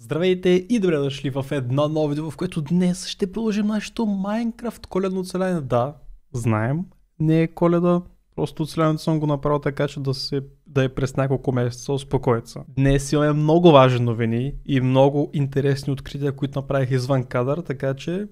Здравейте и добре дошли в едно ново видео, в което днес ще продължим нашето Майнкрафт коледно оцеляне. Да, знаем, не е коледа, просто оцелянето съм го направил така, че да, се, да е през няколко месеца успокоят се. Днес имаме много важни новини и много интересни открития, които направих извън кадър, така че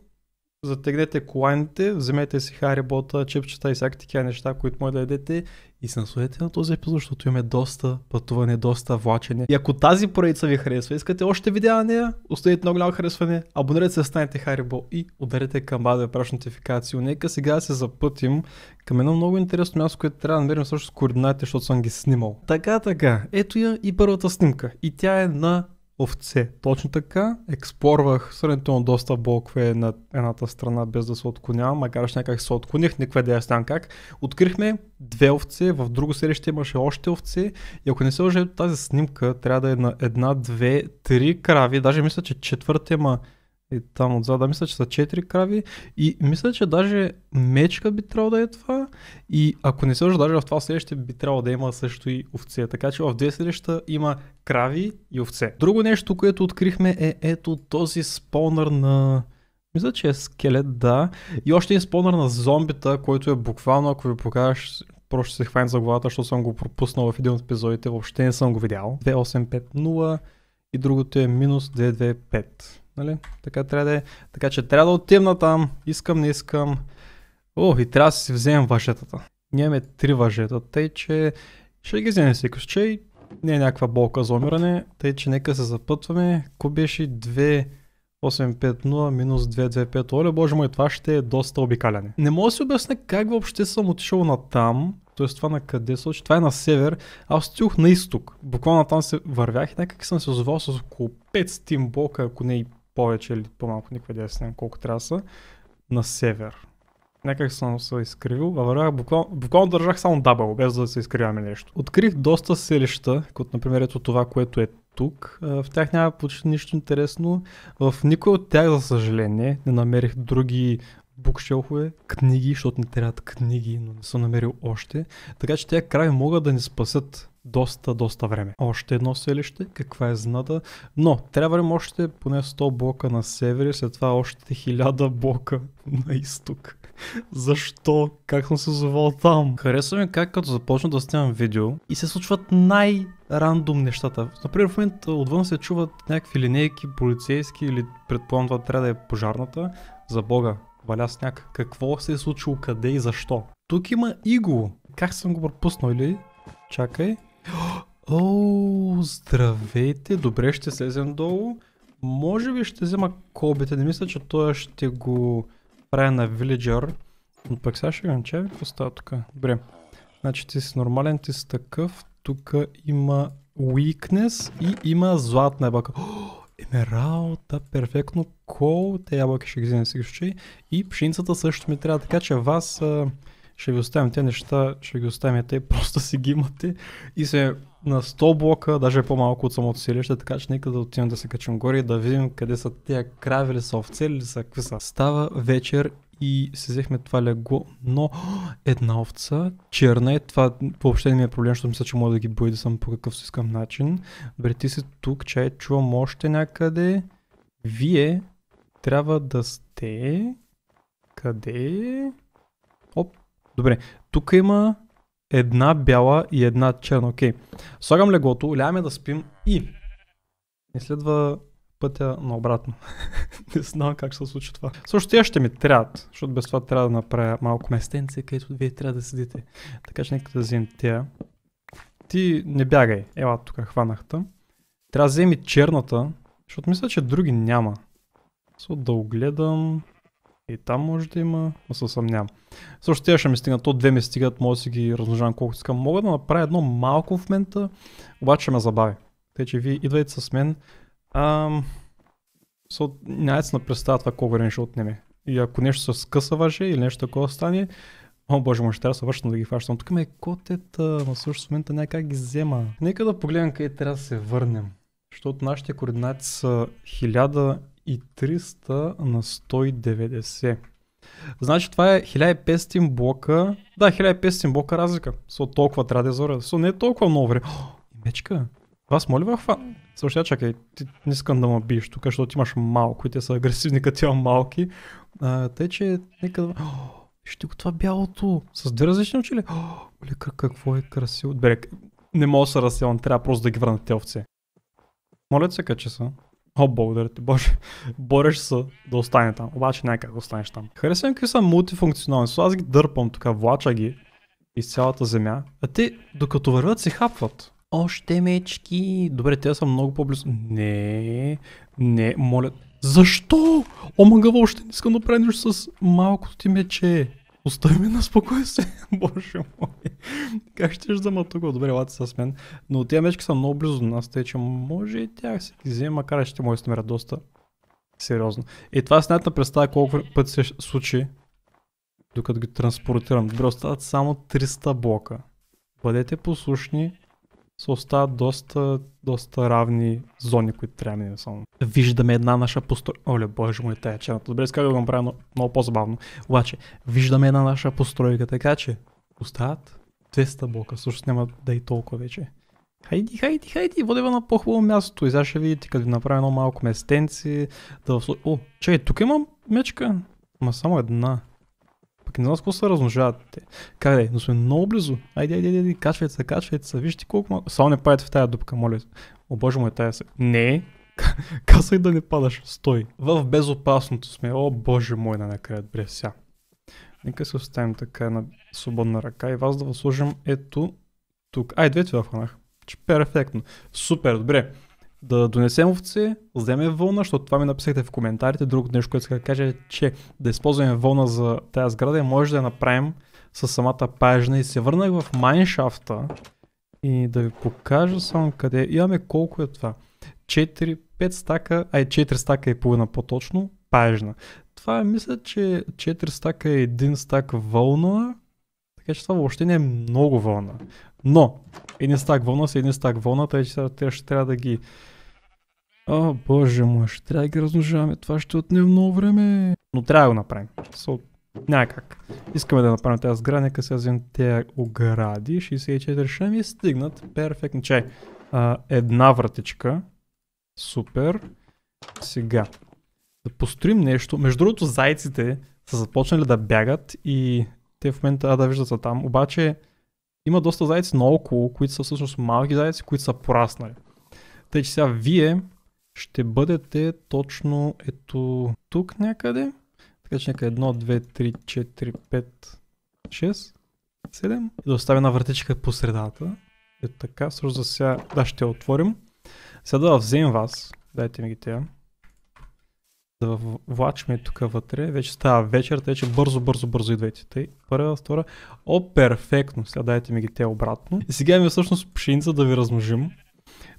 затегнете коланите, вземете си харибота, чепчета и всякакви такива неща, които може да ядете и се насладете на този епизод, защото имаме доста пътуване, доста влачене. И ако тази поредица ви е харесва, искате още видео на нея, оставете много голямо харесване, абонирайте се, станете Харибо и ударете камбада да праш нотификации. Нека сега да се запътим към едно много интересно място, което трябва да намерим също с координатите, защото съм ги снимал. Така, така, ето я и първата снимка. И тя е на овце. Точно така, експорвах сравнително доста блокове на едната страна без да се отклонявам, макар че някак се отклоних, никаква я знам как. Открихме две овце, в друго селище имаше още овце и ако не се лъжа тази снимка, трябва да е на една, две, три крави, даже мисля, че четвърта има е и там отзад, да, мисля, че са 4 крави. И мисля, че даже мечка би трябвало да е това. И ако не се лъжа, даже в това селище би трябвало да има също и овце. Така че в две селища има крави и овце. Друго нещо, което открихме е ето този спонър на... Мисля, че е скелет, да. И още един спонър на зомбита, който е буквално, ако ви покажеш, просто ще се хване за главата, защото съм го пропуснал в един от епизодите, въобще не съм го видял. 2850 и другото е минус 225. Нали? Така трябва да е. Така че трябва да отидем на там. Искам, не искам. О, и трябва да си вземем въжетата. Нямаме три въжета, тъй че ще ги вземем всеки че Не е някаква болка за умиране, тъй че нека се запътваме. Ко беше 2850 минус 225, оле боже мой, това ще е доста обикаляне. Не мога да си обясня как въобще съм отишъл на там, т.е. това на къде се това е на север, аз стих на изток. Буквално там се вървях и някак съм се озовал с около 5 стимбока, ако не и повече или по-малко, никога да не колко трябва да са, на север. Някак съм се изкривил, а вървях буквално, буквално държах само дабъл, без да се изкривяме нещо. Открих доста селища, като например ето това, което е тук. В тях няма почти нищо интересно. В никой от тях, за съжаление, не намерих други букшелхове, книги, защото не трябват книги, но не съм намерил още. Така че тези край могат да ни спасят доста, доста време. Още едно селище, каква е знада, но трябва ли още поне 100 блока на север и след това още 1000 блока на изток. Защо? Как съм се озовал там? Харесва ми как като започна да снимам видео и се случват най- рандом нещата. Например, в момента отвън се чуват някакви линейки, полицейски или предполагам това трябва да е пожарната. За бога, валя сняг. Какво се е случило, къде и защо? Тук има игло. Как съм го пропуснал или? Чакай. О, здравейте, добре ще слезем долу. Може би ще взема кобите, не мисля, че той ще го правя на вилиджър. Но пък сега ще гънча какво става тук. Добре. Значи ти си нормален, ти си такъв. Тук има weakness и има златна ябълка. Емералта, перфектно. Кол, те ябълки ще ги взема сега И пшеницата също ми трябва, така че вас ще ви оставим те неща, ще ги оставим те, просто си ги имате и се на 100 блока, даже по-малко от самото селище, така че нека да отидем да се качим горе и да видим къде са тия крави ли са овце ли са, какви са. Става вечер и си взехме това легло, но една овца, черна е, това въобще не ми е проблем, защото мисля, че мога да ги бои да съм по какъв си искам начин. Добре, ти си тук, чай, чувам още някъде. Вие трябва да сте... Къде? Оп, Добре, тук има една бяла и една черна. Окей. Слагам легото, оляваме да спим и не следва пътя наобратно. не знам как се случи това. Също тя ще ми трябва, защото без това трябва да направя малко местенце, където вие трябва да седите. Така че нека да вземем тя. Ти не бягай. Ела тук хванахта. Трябва да вземи черната, защото мисля, че други няма. Со да огледам. И там може да има, но се съмнявам. Също тя ще ми стигнат, то две ми стигат, може да си ги размножавам колкото искам. Мога да направя едно малко в мента, обаче ще ме забави. Те, че вие идвайте с мен. Ам... So, няма да представя това колко време ще отнеме. И ако нещо се скъса ваше или нещо такова стане, о боже му, ще трябва да се вършна да ги фащам. Тук ме е котета, но също в момента някак ги взема. Нека да погледнем къде трябва да се върнем. Защото нашите координати са и 300 на 190. Значи това е 1500 блока. Да, 1500 блока разлика. Со толкова трябва да е зора. Со не е толкова много време. Мечка, вас моля ви хва. Съобщя, чакай, ти не искам да ме биеш тук, защото имаш малко и те са агресивни, като тя малки. А, те, че нека да... Ще го това бялото, с две различни очили. Олика, какво е красиво. Добре, не мога да се разсявам, трябва просто да ги върна те овце. Моля се, кача са. О, благодаря ти, Боже. Бореш се да остане там. Обаче няма как да останеш там. Харесвам какви са мултифункционални. аз ги дърпам така, влача ги из цялата земя. А те, докато вървят, се хапват. Още мечки. Добре, те са много по-близо. Не, не, моля. Защо? Омагава, още не искам да пренеш с малкото ти мече. Остави ми на спокойствие, боже мой. Как ще ще взема тук? Добре, лати с мен. Но тези мечки са много близо до нас, тъй че може и тях се ги взема, макар ще му измерят доста. Сериозно. И е, това си на представя колко път се случи, докато ги транспортирам. Добре, остават само 300 блока. Бъдете послушни се остават доста, доста равни зони, които трябва да само. Виждаме една наша постройка. Оле, боже мой, тая чената. Добре, исках да го направя но, много по-забавно. Обаче, виждаме една наша постройка, така че остават 200 блока. Също няма да е и толкова вече. Хайди, хайди, хайди, водева на по-хубаво място. И сега ще видите, като направя едно малко местенци. Да... О, че, тук имам мечка. Ма само една. Пък не знам с какво се размножават те. Как е, но сме много близо. Айде, айде, айде, качвайте се, качвайте се. Вижте колко малко. Само не падайте в тая дупка, моля. О, боже мой, тая се. Не. Казах да не падаш. Стой. В безопасното сме. О, боже мой, на накрая. Добре, сега. Нека се оставим така на свободна ръка и вас да възложим ето тук. Ай, двете във хванах. Перфектно. Супер, добре да донесем овце, да вземем вълна, защото това ми написахте в коментарите. Друго нещо, което исках да кажа е, че да използваме вълна за тази сграда и може да я направим с самата пажна. И се върнах в майншафта и да ви покажа само къде. Имаме колко е това. 4, 5 стака, ай 4 стака и половина по-точно, пажна. Това е, мисля, че 4 стака и 1 стак вълна така че това въобще не е много вълна. Но, един стак вълна са един стак вълна, тъй че те ще трябва да ги... О, боже мой, ще трябва да ги размножаваме. Това ще отнеме много време. Но трябва да го направим. Някак. Искаме да направим тази сграда, нека сега вземем тези огради. 64 ще ми стигнат. Перфектно. Чай. една вратичка. Супер. Сега. Да построим нещо. Между другото, зайците са започнали да бягат и те в момента да виждат са там. Обаче има доста зайци наоколо, които са всъщност малки зайци, които са пораснали. Тъй, че сега вие ще бъдете точно ето тук някъде. Така че нека 1, 2, 3, 4, 5, 6, 7. И да оставя една вратичка по средата. Ето така, също за сега, да ще я отворим. Сега да вземем вас, дайте ми ги тя да влачме тук вътре, вече става вечер, тъй че бързо, бързо, бързо идвайте. Тъй, първа, втора. О, перфектно! Сега дайте ми ги те обратно. И сега ми всъщност пшеница да ви размножим.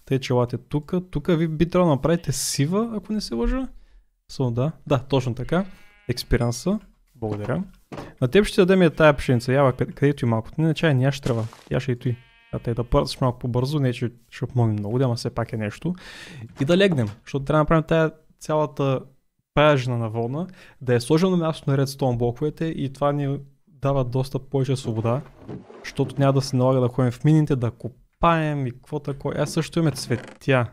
Тъй, че лате тук. Тук ви би трябвало да направите сива, ако не се лъжа. Само да. Да, точно така. Експиранса. Благодаря. На теб ще дадем и тая пшеница. Ява, където и малко. Не, чай, няма ще трябва. Я ще и той. А те да пързаш малко по-бързо, не че ще помогнем много, да, ама все пак е нещо. И да легнем, защото трябва да направим тая цялата паяжна на вълна, да е сложил на място на редстоун блоковете и това ни дава доста повече свобода, защото няма да се налага да ходим в мините, да копаем и какво такова. Аз също имаме цветя.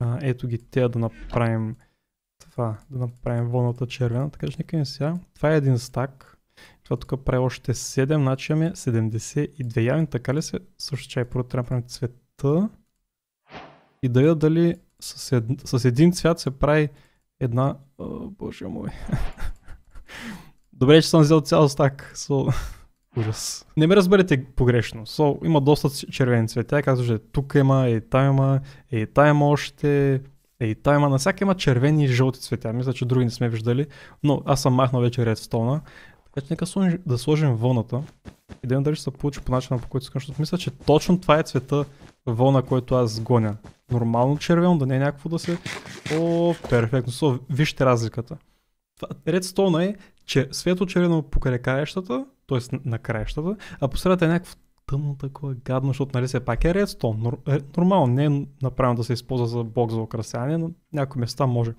А, ето ги те да направим това, да направим вълната червена, така че нека не сега. Това е един стак. Това тук прави още 7, значи имаме 72 явни, така ли се? Също чай, първо трябва да правим цвета и да видя дали с, ед... с един цвят се прави една... О, боже мой. Добре, че съм взел цял стак. So... Ужас. Не ме разберете погрешно. So, има доста червени цветя. Казва, че тук има, и там има, и там има още, и там има. На всяка има червени и жълти цветя. Мисля, че други не сме виждали. Но аз съм махнал вече редстона. Така че нека да сложим вълната и да видим дали ще се получи по начина по който искам, защото мисля, че точно това е цвета, вълна, който аз гоня. Нормално червено, да не е някакво да се... О, перфектно. Со, вижте разликата. Редстона е, че светло червено е покрай краищата, т.е. на краищата, а посредата е някакво тъмно такова гадно, защото нали се пак е редстон. Е, нормално, не е направено да се използва за бог за украсяване, но някои места може.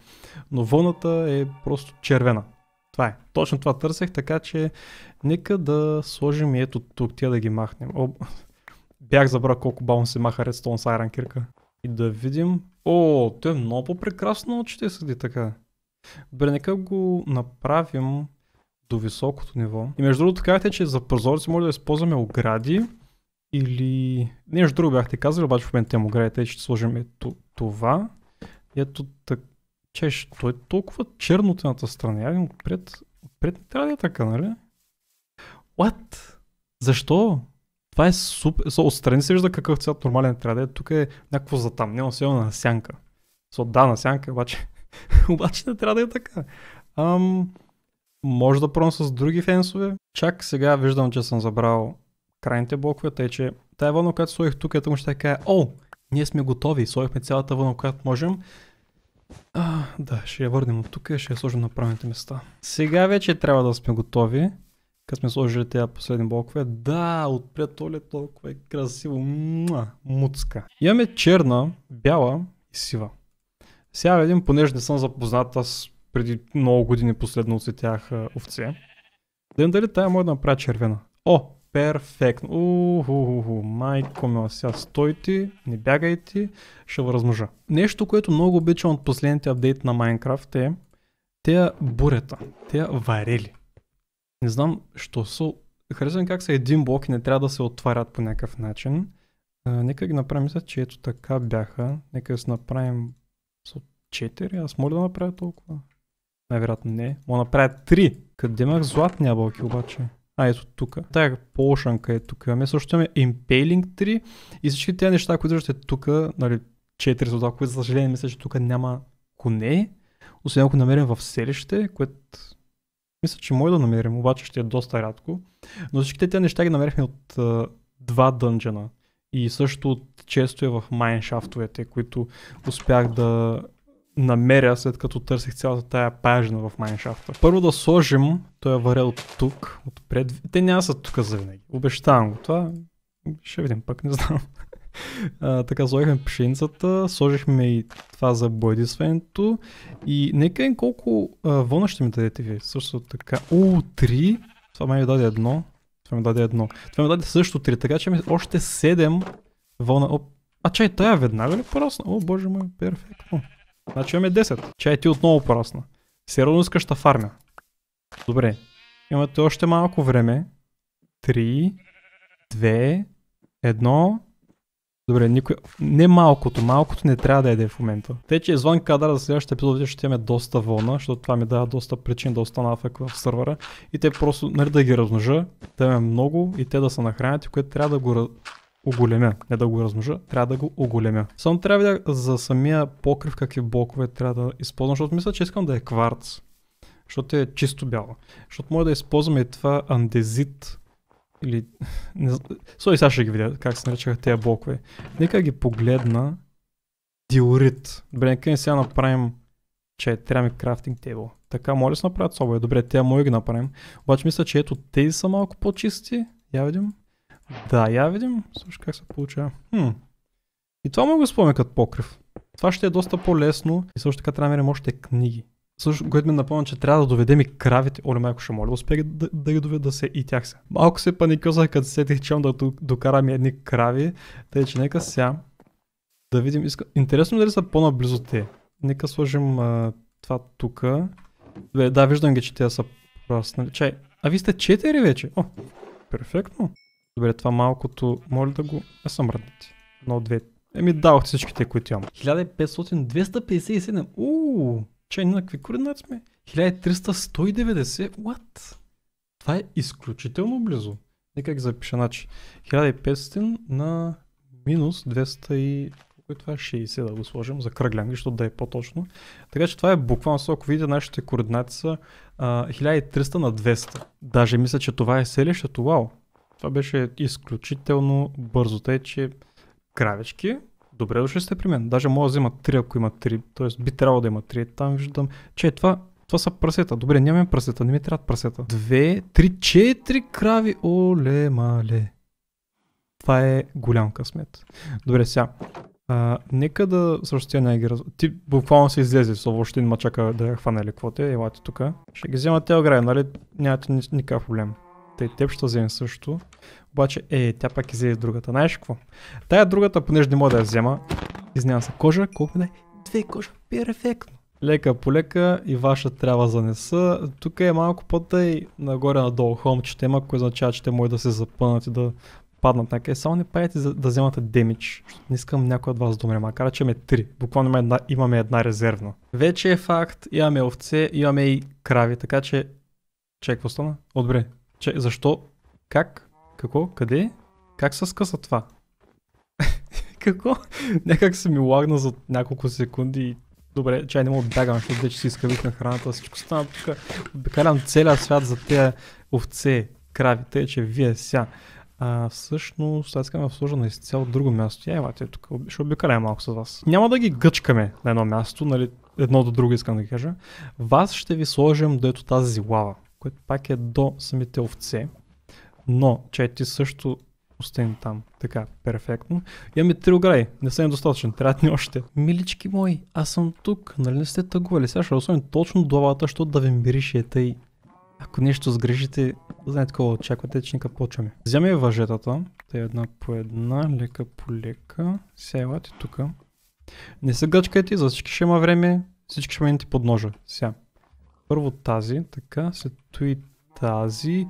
Но вълната е просто червена. Това е. Точно това търсех, така че нека да сложим и ето тук, тя да ги махнем. О, Бях забрал колко бавно се маха редстоун с Айран Кирка. И да видим. О, то е много по-прекрасно, че те седи така. Бре, нека го направим до високото ниво. И между другото казахте, че за прозорци може да използваме огради или... Нещо друго бяхте казали, обаче в момента имам оградите, ще сложим това. Ето така. Че, що е толкова черно от едната страна. Я видим, отпред не трябва да е така, нали? What? Защо? Това е супер. So, отстрани се вижда какъв цвят нормален трябва да е. Тук е някакво затъмнено село на сянка. So, да, на сянка, обаче, обаче не трябва да е така. Um, може да пробвам с други фенсове. Чак сега виждам, че съм забрал крайните блокове, тъй че тая вълна, която слоих тук, ето му ще кажа, о, ние сме готови, слоихме цялата вълна, която можем. А, да, ще я върнем от тук и ще я сложим на правилните места. Сега вече трябва да сме готови. Като сме сложили тези последни блокове, да, отпред то ли толкова е красиво, муа, муцка. Имаме черна, бяла и сива. Сега видим, понеже не съм запознат, аз преди много години последно оцветях овце. Да дали тая може да направя червена. О, перфектно. Уху, майко ми, сега стойте, не бягайте, ще ви размножа. Нещо, което много обичам от последните апдейт на Майнкрафт е те бурета, те варели. Не знам, що са... Харесвам как са един блок и не трябва да се отварят по някакъв начин. А, нека ги направим, мисля, че ето така бяха. Нека си направим са 4. Аз мога да направя толкова. Най-вероятно не. Мога да направя 3. Къде имах златния блок, обаче? А, ето тук. Тая полшанка е тук. Ами също имаме Impaling 3 и всички тези неща, които виждате тук, нали, 4 злата, които за съжаление мисля, че тук няма коне. Освен ако намерим в селище, което мисля, че може да намерим, обаче ще е доста рядко. Но всичките тези неща ги намерихме от а, два дънджена И също от често е в майншафтовете, които успях да намеря след като търсих цялата тая пажна в майншафта. Първо да сложим този варел тук, отпред. Те няма са тук завинаги. Обещавам го това. Ще видим, пък не знам. А, така сложихме пшеницата, сложихме и това за боядисването. И нека им колко а, вълна ще ми дадете ви. Също така. О, 3. Това ми даде едно. Това ми даде едно. Това ми даде също три, Така че ми още седем вълна. Оп. А чай, тая веднага ли порасна? О, боже мой, перфектно. Значи имаме 10. Чай, ти отново порасна. Сериозно искаш да фармя. Добре. Имате още малко време. 3, 2, 1. Добре, никой... не малкото, малкото не трябва да еде е в момента. Те, че извън е кадър за следващите епизоди ще имаме доста вълна, защото това ми дава доста причин да остана в сървъра и те просто, нали да ги размножа, да имаме много и те да са нахранят, което трябва да го оголемя. Не да го размножа, трябва да го оголемя. Само трябва да за самия покрив какви блокове трябва да използвам, защото мисля, че искам да е кварц. Защото е чисто бяло. Защото може да използваме и това андезит или... Не... Сой сега ще ги видя как се наричаха тези блокове. Нека ги погледна. Диорит. Добре, нека не сега направим, че трябва ми крафтинг тейбл. Така може да се направят соба. Добре, тя може да ги направим. Обаче мисля, че ето тези са малко по-чисти. Я видим. Да, я видим. Също как се получава. Хм. И това мога да спомня като покрив. Това ще е доста по-лесно и също така трябва да намерим още книги също, което ми напомня, че трябва да доведем и кравите. Оле, майко, ще моля да успея да, да ги доведа се и тях се. Малко се паникозах, като сетих, че да докарам едни крави. Тъй, е, че нека сега да видим. Иска... Интересно е дали са по-наблизо те. Нека сложим а, това тук. да, виждам ги, че те са просто. Чай, а вие сте четири вече? О, перфектно. Добре, това малкото, моля да го... Аз съм раднати. Едно, две. Еми, дадох всичките, които имам. 1500, 257. Че на какви координати сме? 1300 What? Това е изключително близо. Нека ги запиша. Значи 1500 на минус 200 и... Кой това е 60 да го сложим за кръглян, защото да е по-точно. Така че това е буквално, ако видите нашите координати са а, 1300 на 200. Даже мисля, че това е селището. Вау! Това беше изключително бързо. Тъй, че кравечки добре дошли сте при мен. Даже мога да взема 3, ако има 3. Тоест би трябвало да има 3. Там виждам, че това това са прасета. Добре, нямаме прасета, не ми трябват прасета. Две, три, четири крави. Оле, мале. Това е голям късмет. Добре, сега. А, нека да също тя не ги раз... Ти буквално се излезе, со въобще има чака да я хване или какво е Елате тук. Ще ги взема тя ограя, нали? Нямате никакъв проблем. Та и теб ще вземе също. Обаче, е, тя пак взе другата. Знаеш какво? Тая другата, понеже не мога да я взема, изнявам се кожа, колко не? е? Две кожа, перфектно. Лека по лека и ваша трябва да занеса. Тук е малко пъта и нагоре-надолу хомчета има, което означава, че те може да се запънат и да паднат някъде. Само не падайте да вземате демидж. Не искам някой от вас да умре, макар че имаме три. Буквално имаме една, имаме една резервна. Вече е факт, имаме овце, имаме и крави, така че... Чек, какво стана? Добре, че, защо? Как? Какво? Къде? Как се скъса това? Какво? Някак се ми лагна за няколко секунди и Добре, чай не мога да бягам, защото вече си изкъвих на храната, всичко стана тук. Обикалям целият свят за тези овце, крави, тъй че вие ся. А, всъщност, сега искаме да сложа на изцяло друго място. Я елате тук, ще обикалям малко с вас. Няма да ги гъчкаме на едно място, нали, едно до друго искам да кажа. Вас ще ви сложим до ето тази лава което пак е до самите овце. Но, че ти също остани там. Така, перфектно. Имаме три огради. Не съм достатъчен. Трябва да ни още. Милички мои, аз съм тук. Нали не сте тъгували? Сега ще оставим точно главата, защото да ви мирише тъй. Ако нещо сгрежите, знаете какво очаквате, че нека почваме. Вземе въжетата. е една по една, лека по лека. Сега е, елате тук. Не се гъчкайте, за всички ще има време. Всички ще минете под ножа. Сега. Първо тази, така, след и тази.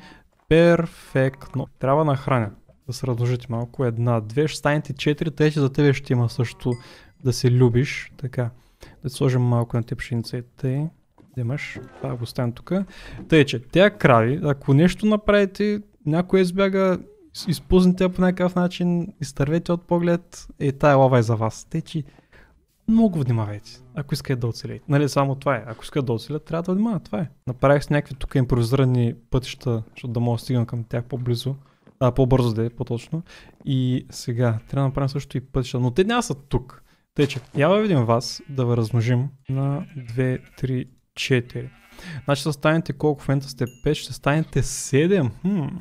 Перфектно. Трябва да храня. Да се размножите малко. Една, две, ще станете четири, те за тебе ще има също да се любиш. Така. Да сложим малко на те пшеница и тъй. Да имаш. Това го ставим тук. Тъй, че тя крави, ако нещо направите, някой е избяга, изпуснете по някакъв начин, изтървете от поглед, е тая лава е за вас. Тъй, че много внимавайте, ако искате да оцелеете. Нали, само това е. Ако искате да оцелят, трябва да внимават. Това е. Направих с някакви тук импровизирани пътища, защото да мога да стигна към тях по-близо. А, по-бързо да е, по-точно. И сега, трябва да направим също и пътища. Но те няма са тук. Тъй, че я да видим вас, да ви размножим на 2, 3, 4. Значи да станете колко в момента сте 5, ще станете 7. Хм.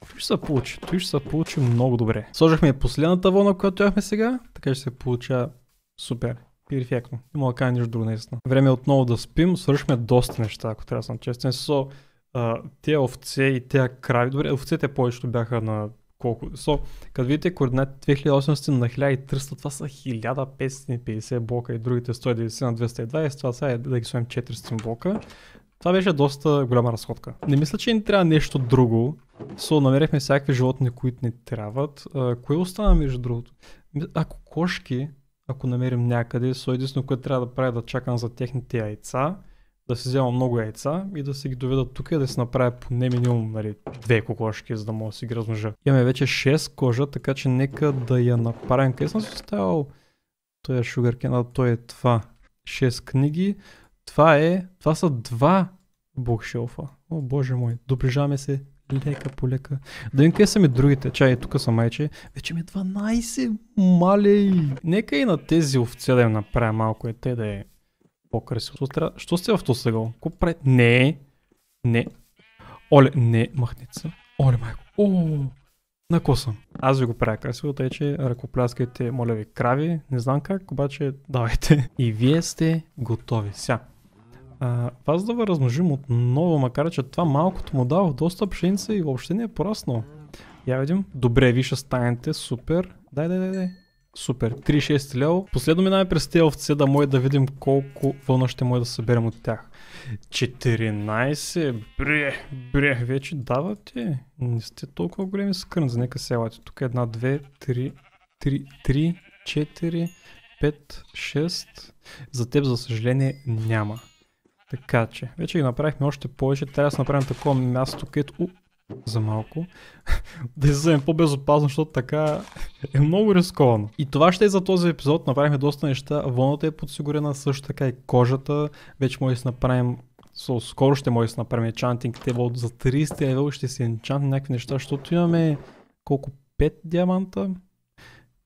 Той ще се получи, той ще се получи много добре. Сложихме последната вълна, която яхме сега, така ще се получава Супер. Перфектно. Не мога да кажа нищо друго наистина. Време е отново да спим. Свършваме доста неща, ако трябва да съм честен. Со, а, те овце и те крави. Добре, овцете повечето бяха на колко. Со, като видите координати 2800 на 1300, това са 1550 блока и другите 190 на 220, това са е да ги сложим 400 блока. Това беше доста голяма разходка. Не мисля, че ни трябва нещо друго. Со, намерихме всякакви животни, които ни трябват. А, кое остана между другото? Ако кошки, ако намерим някъде, со единствено, което трябва да правя е да чакам за техните яйца, да си взема много яйца и да си ги доведа тук и да си направя поне минимум нали, две кокошки, за да мога да си ги размножа. Имаме вече 6 кожа, така че нека да я направим. Къде съм си оставил? Той е а той е това. 6 книги. Това е, това са два букшелфа. О боже мой, доближаваме се лека полека. Да им къде са ми другите. Чай, тук са майче. Вече ми е 12, малей. Нека и на тези овце да им направя малко е те да е по-красиво. Що сте в тосъгъл? Ко пред? Не. Не. Оле, не, махница. Оле, майко. О, на косъм. Аз ви го правя красиво, тъй че ръкопляскайте, моля ви, крави. Не знам как, обаче давайте. И вие сте готови. Сега. А, вас да го размножим отново, макар че това малкото му дава доста пшеница и въобще не е пораснал. Я видим. Добре, ви ще станете. Супер. Дай, дай, дай, дай. Супер. 3-6 лево. Последно минаваме през тези овце, да може да видим колко вълна ще може да съберем от тях. 14. Бре, бре, вече давате. Не сте толкова големи скърнзи. Нека селате. Тук една, две, три, три, три, четири, пет, шест. За теб, за съжаление, няма. Така че, вече ги направихме още повече. Трябва да направим такова място, където... У, за малко. да излезем по-безопасно, защото така е много рисковано. И това ще е за този епизод. Направихме доста неща. Вълната е подсигурена, също така и кожата. Вече може да си направим So, скоро ще може да си направим чантинг table за 30 левел ще си enchant някакви неща, защото имаме колко 5 диаманта.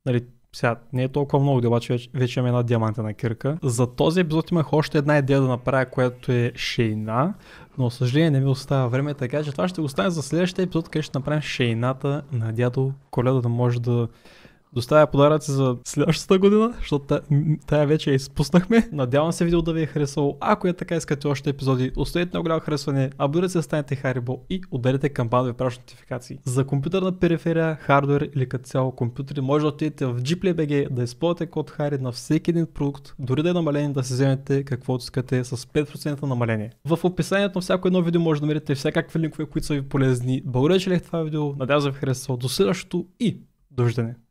Нали, сега не е толкова много, обаче вече, вече имаме една диамантена кирка. За този епизод имах още една идея да направя, която е шейна, но съжаление не ми остава време, така че това ще го стане за следващия епизод, където ще направим шейната на дядо Коледа, да може да Доставя подаръци за следващата година, защото тая вече я изпуснахме. Надявам се видео да ви е харесало. Ако е така, искате още епизоди, оставете много голямо харесване, абонирайте се, станете Харибо и ударете камбан да ви праща нотификации. За компютърна периферия, хардвер или като цяло компютри, може да отидете в GPLBG да използвате код Хари на всеки един продукт, дори да е намаление да се вземете каквото искате с 5% намаление. В описанието на всяко едно видео може да намерите всякакви линкове, които са ви полезни. Благодаря, че лех това видео, надявам се ви е харесало. До следващото и довиждане!